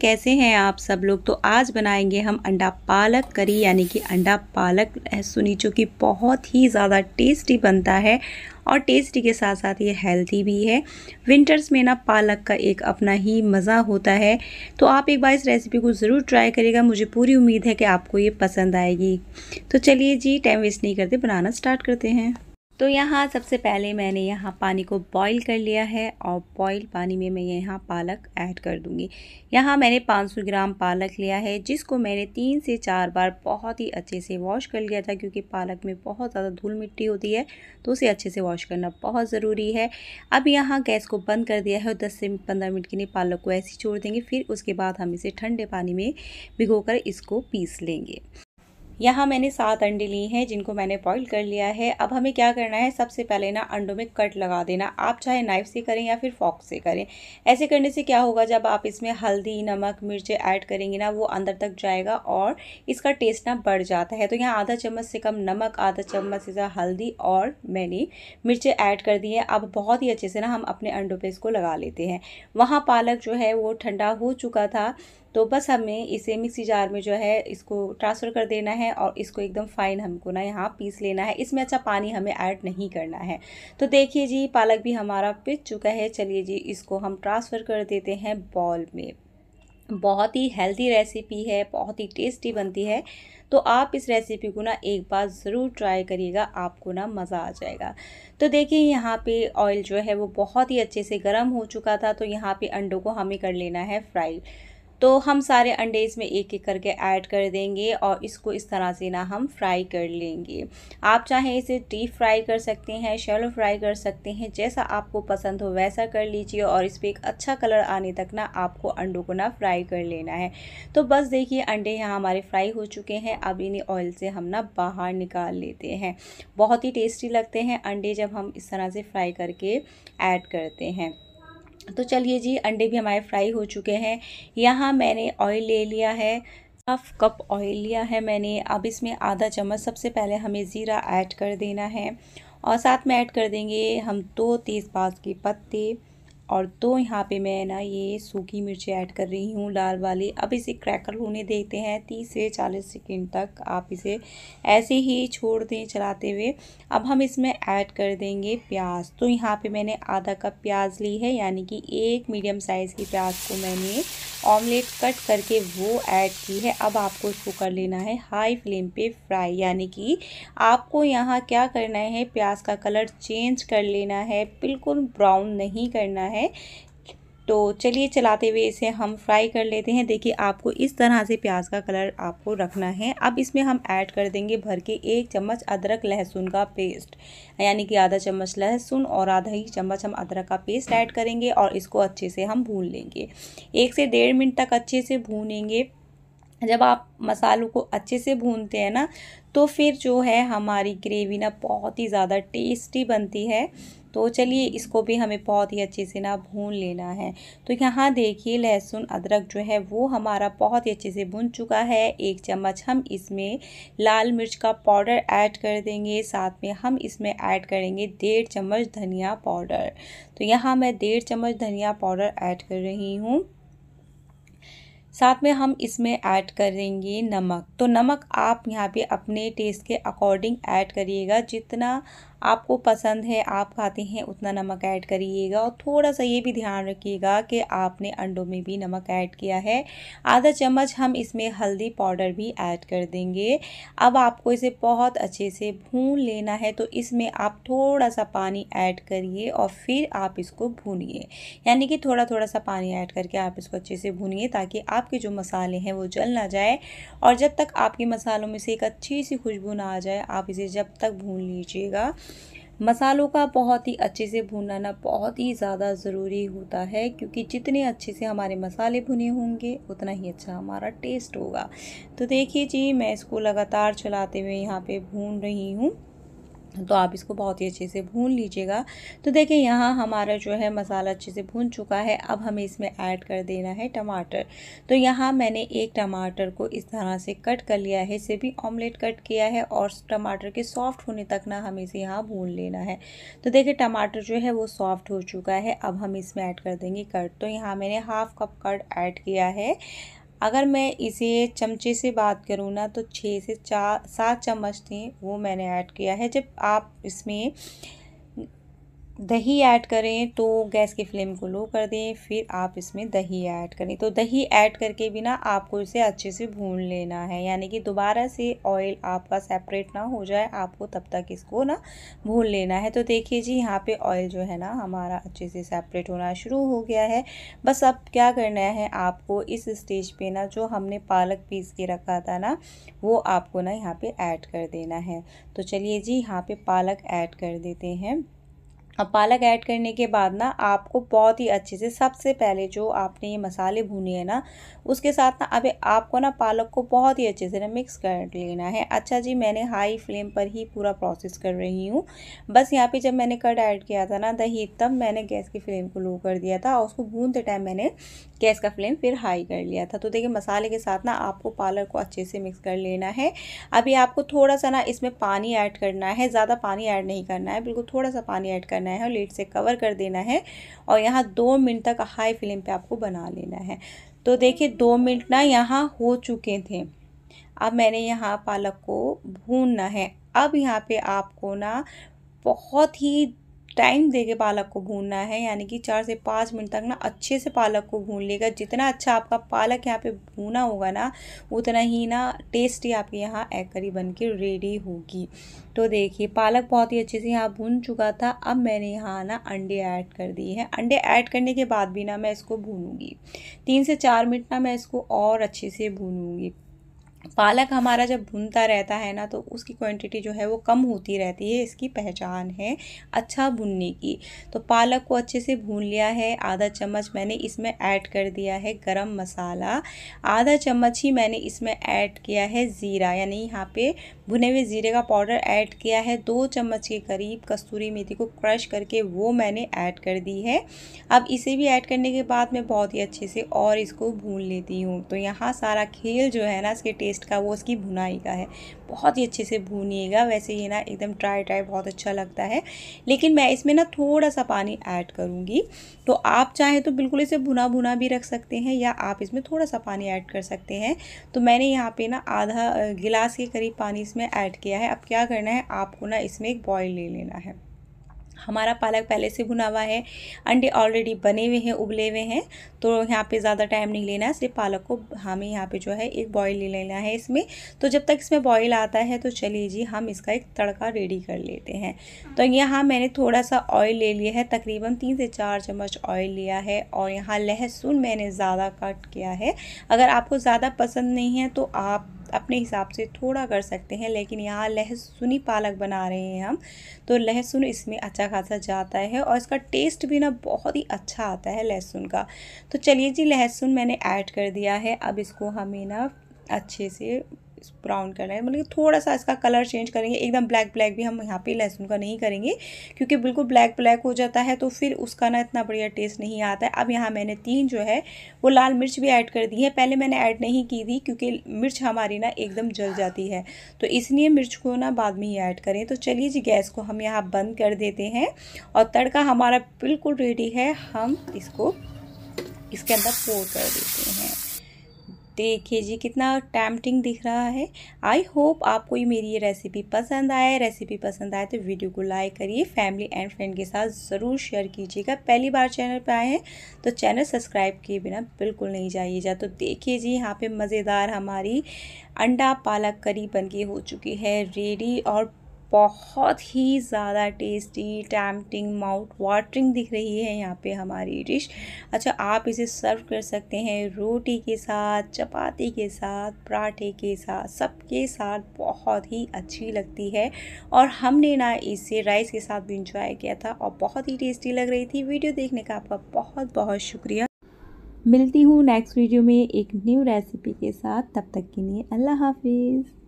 कैसे हैं आप सब लोग तो आज बनाएंगे हम अंडा पालक करी यानी कि अंडा पालक सुनी जो कि बहुत ही ज़्यादा टेस्टी बनता है और टेस्टी के साथ साथ ये हेल्थी भी है विंटर्स में ना पालक का एक अपना ही मज़ा होता है तो आप एक बार इस रेसिपी को ज़रूर ट्राई करिएगा मुझे पूरी उम्मीद है कि आपको ये पसंद आएगी तो चलिए जी टाइम वेस्ट नहीं करते बनाना स्टार्ट करते हैं तो यहाँ सबसे पहले मैंने यहाँ पानी को बॉईल कर लिया है और बॉईल पानी में मैं यहाँ पालक ऐड कर दूँगी यहाँ मैंने 500 ग्राम पालक लिया है जिसको मैंने तीन से चार बार बहुत ही अच्छे से वॉश कर लिया था क्योंकि पालक में बहुत ज़्यादा धूल मिट्टी होती है तो उसे अच्छे से वॉश करना बहुत ज़रूरी है अब यहाँ गैस को बंद कर दिया है और दस से पंद्रह मिनट के लिए पालक को ऐसे छोड़ देंगे फिर उसके बाद हम इसे ठंडे पानी में भिगो इसको पीस लेंगे यहाँ मैंने सात अंडे लिए हैं जिनको मैंने बॉईल कर लिया है अब हमें क्या करना है सबसे पहले ना अंडों में कट लगा देना आप चाहे नाइफ से करें या फिर फॉक से करें ऐसे करने से क्या होगा जब आप इसमें हल्दी नमक मिर्चें ऐड करेंगे ना वो अंदर तक जाएगा और इसका टेस्ट ना बढ़ जाता है तो यहाँ आधा चम्मच से कम नमक आधा चम्मच से ज़्यादा हल्दी और मैंने मिर्चें ऐड कर दी है अब बहुत ही अच्छे से ना हम अपने अंडों पर इसको लगा लेते हैं वहाँ पालक जो है वो ठंडा हो चुका था तो बस हमें इसे मिक्सी जार में जो है इसको ट्रांसफ़र कर देना है और इसको एकदम फ़ाइन हमको ना यहाँ पीस लेना है इसमें अच्छा पानी हमें ऐड नहीं करना है तो देखिए जी पालक भी हमारा पिस चुका है चलिए जी इसको हम ट्रांसफ़र कर देते हैं बॉल में बहुत ही हेल्दी रेसिपी है बहुत ही टेस्टी बनती है तो आप इस रेसिपी को ना एक बार ज़रूर ट्राई करिएगा आपको ना मज़ा आ जाएगा तो देखिए यहाँ पे ऑयल जो है वो बहुत ही अच्छे से गर्म हो चुका था तो यहाँ पे अंडों को हमें कर लेना है फ्राई तो हम सारे अंडे इसमें एक एक करके ऐड कर देंगे और इसको इस तरह से ना हम फ्राई कर लेंगे आप चाहें इसे डीप फ्राई कर सकते हैं शेलो फ्राई कर सकते हैं जैसा आपको पसंद हो वैसा कर लीजिए और इस पर एक अच्छा कलर आने तक ना आपको अंडों को ना फ्राई कर लेना है तो बस देखिए अंडे यहाँ हमारे फ्राई हो चुके हैं अब इन्हें ऑयल से हम ना बाहर निकाल लेते हैं बहुत ही टेस्टी लगते हैं अंडे जब हम इस तरह से फ्राई करके ऐड करते हैं तो चलिए जी अंडे भी हमारे फ्राई हो चुके हैं यहाँ मैंने ऑयल ले लिया है हाफ कप ऑयल लिया है मैंने अब इसमें आधा चम्मच सबसे पहले हमें ज़ीरा ऐड कर देना है और साथ में ऐड कर देंगे हम दो तेज़पात के पत्ते और दो तो यहाँ पे मैं ना ये सूखी मिर्ची ऐड कर रही हूँ लाल वाली अब इसे क्रैकल होने देते हैं तीस से चालीस सेकेंड तक आप इसे ऐसे ही छोड़ दें चलाते हुए अब हम इसमें ऐड कर देंगे प्याज तो यहाँ पे मैंने आधा कप प्याज ली है यानी कि एक मीडियम साइज़ की प्याज को मैंने ऑमलेट कट करके वो ऐड की है अब आपको इसको कर लेना है हाई फ्लेम पे फ्राई यानी कि आपको यहाँ क्या करना है प्याज का कलर चेंज कर लेना है बिल्कुल ब्राउन नहीं करना है है तो चलिए चलाते हुए इसे हम फ्राई कर लेते हैं देखिए आपको इस तरह से प्याज का कलर आपको रखना है अब इसमें हम ऐड कर देंगे भर के एक चम्मच अदरक लहसुन का पेस्ट यानी कि आधा चम्मच लहसुन और आधा ही चम्मच हम अदरक का पेस्ट ऐड करेंगे और इसको अच्छे से हम भून लेंगे एक से डेढ़ मिनट तक अच्छे से भूनेंगे जब आप मसालों को अच्छे से भूनते हैं ना तो फिर जो है हमारी ग्रेवी ना बहुत ही ज़्यादा टेस्टी बनती है तो चलिए इसको भी हमें बहुत ही अच्छे से ना भून लेना है तो यहाँ देखिए लहसुन अदरक जो है वो हमारा बहुत ही अच्छे से भुन चुका है एक चम्मच हम इसमें लाल मिर्च का पाउडर ऐड कर देंगे साथ में हम इसमें ऐड करेंगे डेढ़ चम्मच धनिया पाउडर तो यहाँ मैं डेढ़ चम्मच धनिया पाउडर ऐड कर रही हूँ साथ में हम इसमें ऐड करेंगे नमक तो नमक आप यहाँ पे अपने टेस्ट के अकॉर्डिंग ऐड करिएगा जितना आपको पसंद है आप खाते हैं उतना नमक ऐड करिएगा और थोड़ा सा ये भी ध्यान रखिएगा कि आपने अंडों में भी नमक ऐड किया है आधा चम्मच हम इसमें हल्दी पाउडर भी ऐड कर देंगे अब आपको इसे बहुत अच्छे से भून लेना है तो इसमें आप थोड़ा सा पानी ऐड करिए और फिर आप इसको भूनिए यानी कि थोड़ा थोड़ा सा पानी ऐड करके आप इसको अच्छे से भूनिए ताकि आपके जो मसाले हैं वो जल ना जाए और जब तक आपके मसालों में से एक अच्छी सी खुशबू ना आ जाए आप इसे जब तक भून लीजिएगा मसालों का बहुत ही अच्छे से भूनना बहुत ही ज़्यादा ज़रूरी होता है क्योंकि जितने अच्छे से हमारे मसाले भुने होंगे उतना ही अच्छा हमारा टेस्ट होगा तो देखिए जी मैं इसको लगातार चलाते हुए यहाँ पे भून रही हूँ तो आप इसको बहुत ही अच्छे से भून लीजिएगा तो देखिए यहाँ हमारा जो है मसाला अच्छे से भून चुका है अब हमें इसमें ऐड कर देना है टमाटर तो यहाँ मैंने एक टमाटर को इस तरह से कट कर लिया है इसे भी ऑमलेट कट किया है और टमाटर के सॉफ्ट होने तक ना हमें इसे यहाँ भून लेना है तो देखिए टमाटर जो है वो सॉफ्ट हो चुका है अब हम इसमें ऐड कर देंगे कर्ड तो यहाँ मैंने हाफ कप कर्ड ऐड किया है अगर मैं इसे चमचे से बात करूँ ना तो छः से चार सात चम्मच थे वो मैंने ऐड किया है जब आप इसमें दही ऐड करें तो गैस की फ्लेम को लो कर दें फिर आप इसमें दही ऐड करें तो दही ऐड करके भी ना आपको इसे अच्छे से भून लेना है यानी कि दोबारा से ऑयल आपका सेपरेट ना हो जाए आपको तब तक इसको ना भून लेना है तो देखिए जी यहाँ पे ऑयल जो है ना हमारा अच्छे से सेपरेट होना शुरू हो गया है बस अब क्या करना है आपको इस स्टेज पर ना जो हमने पालक पीस के रखा था ना वो आपको ना यहाँ पर ऐड कर देना है तो चलिए जी यहाँ पर पालक ऐड कर देते हैं अब पालक ऐड करने के बाद ना आपको बहुत ही अच्छे से सबसे पहले जो आपने ये मसाले भुने हैं ना उसके साथ ना अभी आपको ना पालक को बहुत ही अच्छे से ना मिक्स कर लेना है अच्छा जी मैंने हाई फ्लेम पर ही पूरा प्रोसेस कर रही हूँ बस यहाँ पे जब मैंने कट ऐड किया था ना दही तब मैंने गैस की फ्लेम को लो कर दिया था और उसको भूनते टाइम मैंने गैस का फ्लेम फिर हाई कर लिया था तो देखिए मसाले के साथ ना आपको पालक को अच्छे से मिक्स कर लेना है अभी आपको थोड़ा सा ना इसमें पानी ऐड करना है ज़्यादा पानी ऐड नहीं करना है बिल्कुल थोड़ा सा पानी ऐड करना बनाना है और लेट से कवर कर देना है और यहाँ दो मिनट तक हाई फ्लेम पे आपको बना लेना है तो देखिए दो मिनट ना यहाँ हो चुके थे अब मैंने यहाँ पालक को भूनना है अब यहाँ पे आपको ना बहुत ही टाइम दे के पालक को भूनना है यानी कि चार से पाँच मिनट तक ना अच्छे से पालक को भून लेगा जितना अच्छा आपका पालक यहाँ पे भूना होगा ना उतना ही ना टेस्टी आपके यहाँ एग करी बन के रेडी होगी तो देखिए पालक बहुत ही अच्छे से यहाँ भून चुका था अब मैंने यहाँ ना अंडे ऐड कर दिए हैं अंडे ऐड करने के बाद भी ना मैं इसको भूनूंगी तीन से चार मिनट ना मैं इसको और अच्छे से भूनूंगी पालक हमारा जब भुनता रहता है ना तो उसकी क्वांटिटी जो है वो कम होती रहती है इसकी पहचान है अच्छा भुनने की तो पालक को अच्छे से भून लिया है आधा चम्मच मैंने इसमें ऐड कर दिया है गरम मसाला आधा चम्मच ही मैंने इसमें ऐड किया है ज़ीरा यानी यहाँ पे भुने हुए ज़ीरे का पाउडर ऐड किया है दो चम्मच के करीब कस्तूरी मेथी को क्रश करके वो मैंने ऐड कर दी है अब इसे भी ऐड करने के बाद मैं बहुत ही अच्छे से और इसको भून लेती हूँ तो यहाँ सारा खेल जो है ना इसके टेस्ट टेस्ट का वो उसकी भुनाई का है बहुत ही अच्छे से भूनिएगा वैसे ये ना एकदम ट्राई ट्राई बहुत अच्छा लगता है लेकिन मैं इसमें ना थोड़ा सा पानी ऐड करूँगी तो आप चाहें तो बिल्कुल इसे भुना भुना भी रख सकते हैं या आप इसमें थोड़ा सा पानी ऐड कर सकते हैं तो मैंने यहाँ पे ना आधा गिलास के करीब पानी इसमें ऐड किया है अब क्या करना है आपको ना इसमें एक बॉयल ले लेना है हमारा पालक पहले से भुना हुआ है अंडे ऑलरेडी बने हुए हैं उबले हुए हैं तो यहाँ पे ज़्यादा टाइम नहीं लेना है सिर्फ पालक को हमें यहाँ पे जो है एक बॉईल ले लेना है इसमें तो जब तक इसमें बॉईल आता है तो चलिए जी हम इसका एक तड़का रेडी कर लेते हैं तो यहाँ मैंने थोड़ा सा ऑयल ले लिया है तकरीबन तीन से चार चम्मच ऑयल लिया है और यहाँ लहसुन मैंने ज़्यादा कट किया है अगर आपको ज़्यादा पसंद नहीं है तो आप अपने हिसाब से थोड़ा कर सकते हैं लेकिन यहाँ लहसुनी पालक बना रहे हैं हम तो लहसुन इसमें अच्छा खासा जाता है और इसका टेस्ट भी ना बहुत ही अच्छा आता है लहसुन का तो चलिए जी लहसुन मैंने ऐड कर दिया है अब इसको हमें ना अच्छे से ब्राउन करना है मतलब थोड़ा सा इसका कलर चेंज करेंगे एकदम ब्लैक ब्लैक भी हम यहाँ पे लहसुन का नहीं करेंगे क्योंकि बिल्कुल ब्लैक ब्लैक हो जाता है तो फिर उसका ना इतना बढ़िया टेस्ट नहीं आता है अब यहाँ मैंने तीन जो है वो लाल मिर्च भी ऐड कर दी है पहले मैंने ऐड नहीं की थी क्योंकि मिर्च हमारी ना एकदम जल जाती है तो इसलिए मिर्च को ना बाद में ही ऐड करें तो चलिए जी गैस को हम यहाँ बंद कर देते हैं और तड़का हमारा बिल्कुल रेडी है हम इसको इसके अंदर पोर कर देते हैं देखिए जी कितना टैमटिंग दिख रहा है आई होप आपको ये मेरी ये रेसिपी पसंद आए रेसिपी पसंद आए तो वीडियो को लाइक करिए फैमिली एंड फ्रेंड के साथ ज़रूर शेयर कीजिएगा पहली बार चैनल पर आए हैं तो चैनल सब्सक्राइब किए बिना बिल्कुल नहीं जाइएगा तो देखिए जी यहाँ पर मज़ेदार हमारी अंडा पालक करी बन के हो चुकी है रेडी और बहुत ही ज़्यादा टेस्टी टैमटिंग माउथ वाटरिंग दिख रही है यहाँ पे हमारी डिश अच्छा आप इसे सर्व कर सकते हैं रोटी के साथ चपाती के साथ पराठे के साथ सबके साथ बहुत ही अच्छी लगती है और हमने ना इसे राइस के साथ भी इंजॉय किया था और बहुत ही टेस्टी लग रही थी वीडियो देखने का आपका बहुत बहुत शुक्रिया मिलती हूँ नेक्स्ट वीडियो में एक न्यू रेसिपी के साथ तब तक के लिए अल्लाह हाफिज़